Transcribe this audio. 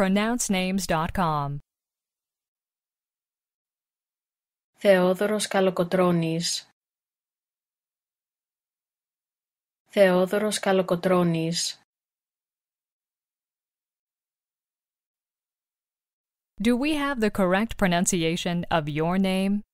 pronouncenames.com. Theodoros Καλοκοτρώνης Theodoros Καλοκοτρώνης Do we have the correct pronunciation of your name?